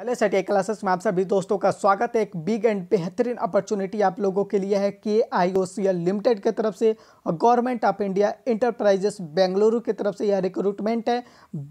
hello सटी classes में आप सभी दोस्तों का स्वागत है एक बिग एंड बेहतरीन अपॉर्चुनिटी आप लोगों के लिए है के I O C L limited की तरफ से और government of India enterprises Bengaluru की तरफ से यह रिक्रूटमेंट है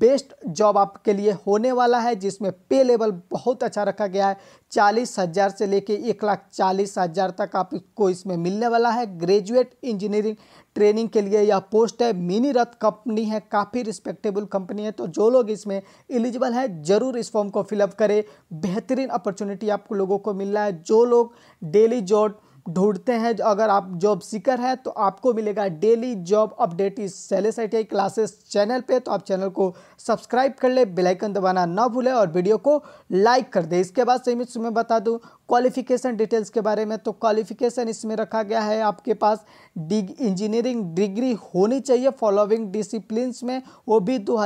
बेस्ट जॉब आपके लिए होने वाला है जिसमें पे लेवल बहुत अच्छा रखा गया है चालीस हज़ार से लेके एक लाख चालीस हज़ार तक आपको इसमें मिलने वाला है ग्रेजुएट इंजीनियरिंग ट्रेनिंग के लिए यह पोस्ट है मिनी रथ कंपनी है काफ़ी रिस्पेक्टेबल कंपनी है तो जो लोग इसमें एलिजिबल है ज़रूर इस फॉर्म को फिलअप करें बेहतरीन अपॉर्चुनिटी आप लोगों को मिल रहा है जो लोग डेली जॉब ढूंढते हैं अगर आप जॉब सीकर हैं तो आपको मिलेगा डेली जॉब अपडेट इस सैलेस आई क्लासेस चैनल पे तो आप चैनल को सब्सक्राइब कर ले आइकन दबाना ना भूलें और वीडियो को लाइक कर दें इसके बाद सेम मैं बता दूँ क्वालिफिकेशन डिटेल्स के बारे में तो क्वालिफिकेशन इसमें रखा गया है आपके पास डिग इंजीनियरिंग डिग्री होनी चाहिए फॉलोइंग डिसिप्लिन में वो भी दो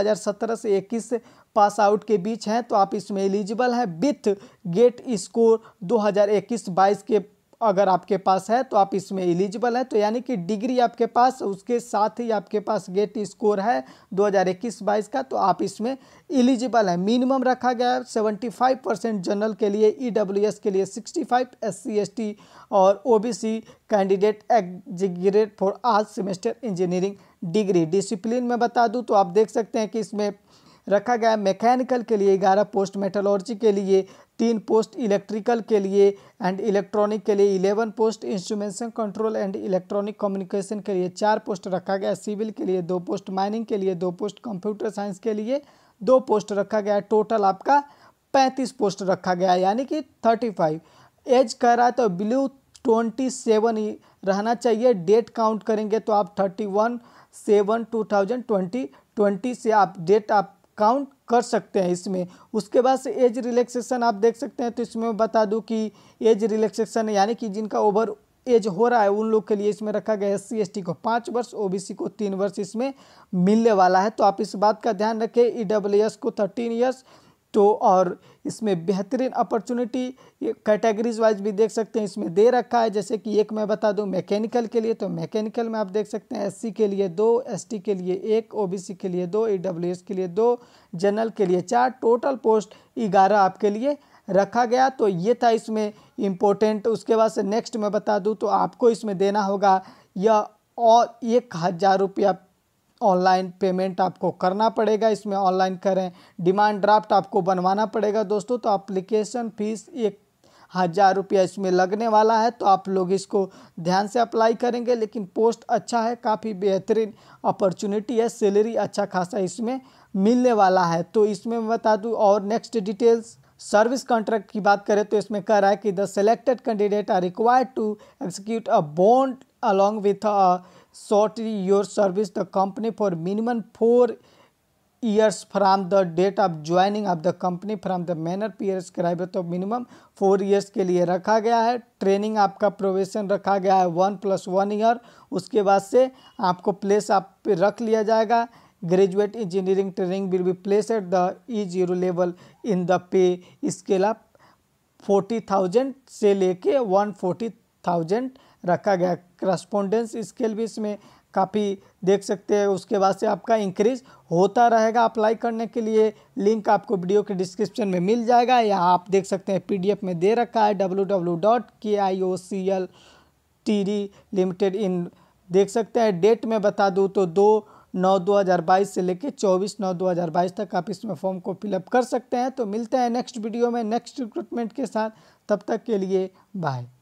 से इक्कीस पास आउट के बीच हैं तो आप इसमें एलिजिबल हैं विथ गेट स्कोर दो हज़ार के अगर आपके पास है तो आप इसमें एलिजिबल हैं तो यानी कि डिग्री आपके पास उसके साथ ही आपके पास गेट स्कोर है 2021-22 का तो आप इसमें एलिजिबल हैं मिनिमम रखा गया है सेवेंटी फाइव परसेंट जनरल के लिए ई e के लिए सिक्सटी फाइव एस सी और ओ कैंडिडेट एग्जीग्रेट फॉर आज सेमेस्टर इंजीनियरिंग डिग्री डिसिप्लिन में बता दूँ तो आप देख सकते हैं कि इसमें रखा गया मैकेनिकल के लिए ग्यारह पोस्ट मेटोलॉजी के लिए तीन पोस्ट इलेक्ट्रिकल के लिए एंड इलेक्ट्रॉनिक के लिए eleven post instrumentation control and electronic communication के लिए चार पोस्ट रखा गया सिविल के लिए दो पोस्ट माइनिंग के लिए दो पोस्ट कंप्यूटर साइंस के लिए दो पोस्ट रखा गया टोटल आपका पैंतीस पोस्ट रखा गया यानी कि थर्टी फाइव एज कह रहा है तो ब्लू ट्वेंटी सेवन ही रहना चाहिए डेट काउंट करेंगे तो आप thirty one seven two thousand twenty twenty से आप डेट आप काउंट कर सकते हैं इसमें उसके बाद से एज रिलैक्सेशन आप देख सकते हैं तो इसमें बता दूं कि एज रिलैक्सेशन यानी कि जिनका ओवर एज हो रहा है उन लोग के लिए इसमें रखा गया है एस सी को पाँच वर्ष ओबीसी को तीन वर्ष इसमें मिलने वाला है तो आप इस बात का ध्यान रखें ई e को थर्टीन ईयर्स तो और इसमें बेहतरीन अपॉर्चुनिटी कैटेगरीज वाइज भी देख सकते हैं इसमें दे रखा है जैसे कि एक मैं बता दूं मैकेनिकल के लिए तो मैकेनिकल में आप देख सकते हैं एससी के लिए दो एसटी के लिए एक ओबीसी के लिए दो ईडब्ल्यूएस e के लिए दो जनरल के लिए चार टोटल पोस्ट ग्यारह आपके लिए रखा गया तो ये था इसमें इम्पोर्टेंट उसके बाद से नेक्स्ट मैं बता दूँ तो आपको इसमें देना होगा या और एक हज़ार रुपया ऑनलाइन पेमेंट आपको करना पड़ेगा इसमें ऑनलाइन करें डिमांड ड्राफ्ट आपको बनवाना पड़ेगा दोस्तों तो अप्लीकेशन फ़ीस एक हज़ार रुपया इसमें लगने वाला है तो आप लोग इसको ध्यान से अप्लाई करेंगे लेकिन पोस्ट अच्छा है काफ़ी बेहतरीन अपॉर्चुनिटी है सैलरी अच्छा खासा इसमें मिलने वाला है तो इसमें मैं बता दूँ और नेक्स्ट डिटेल्स सर्विस कॉन्ट्रैक्ट की बात करें तो इसमें कह रहा है कि the selected candidate are required to execute a bond along with a shortly your service the company for minimum 4 years from the date of joining of the company from the manner peer scribe तो minimum four years के लिए रखा गया है training आपका probation रखा गया है वन प्लस वन ईयर उसके बाद से आपको प्लेस आप पे रख लिया जाएगा graduate engineering training will be place at the E zero level in the pay scale आप फोर्टी थाउजेंड से लेके वन फोर्टी थाउजेंड रखा गया करस्पोंडेंस स्केल भी इसमें काफ़ी देख सकते हैं उसके बाद से आपका इंक्रीज होता रहेगा अप्लाई करने के लिए लिंक आपको वीडियो के डिस्क्रिप्शन में मिल जाएगा या आप देख सकते हैं पीडीएफ में दे रखा है W W dot K I O C L T D limited in देख सकते हैं डेट में बता दूँ तो दो नौ दो हज़ार बाईस से लेकर चौबीस नौ दो हज़ार बाईस तक आप इसमें फॉर्म को फिलअप कर सकते हैं तो मिलते हैं नेक्स्ट वीडियो में नेक्स्ट रिक्रूटमेंट के साथ तब तक के लिए बाय